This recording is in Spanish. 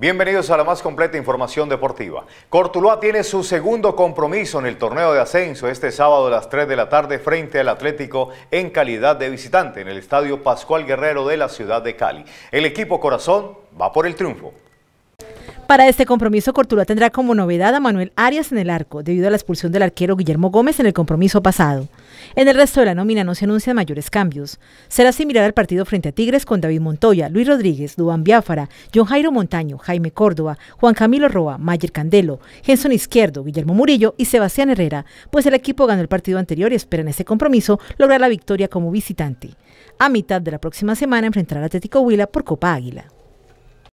Bienvenidos a la más completa información deportiva. Cortuluá tiene su segundo compromiso en el torneo de ascenso este sábado a las 3 de la tarde frente al Atlético en calidad de visitante en el Estadio Pascual Guerrero de la ciudad de Cali. El equipo Corazón va por el triunfo. Para este compromiso, Cortuluá tendrá como novedad a Manuel Arias en el arco, debido a la expulsión del arquero Guillermo Gómez en el compromiso pasado. En el resto de la nómina no se anuncian mayores cambios. Será similar al partido frente a Tigres con David Montoya, Luis Rodríguez, Duan Biafara, John Jairo Montaño, Jaime Córdoba, Juan Camilo Roa, Mayer Candelo, Henson Izquierdo, Guillermo Murillo y Sebastián Herrera, pues el equipo ganó el partido anterior y espera en este compromiso lograr la victoria como visitante. A mitad de la próxima semana enfrentará a Atlético Huila por Copa Águila.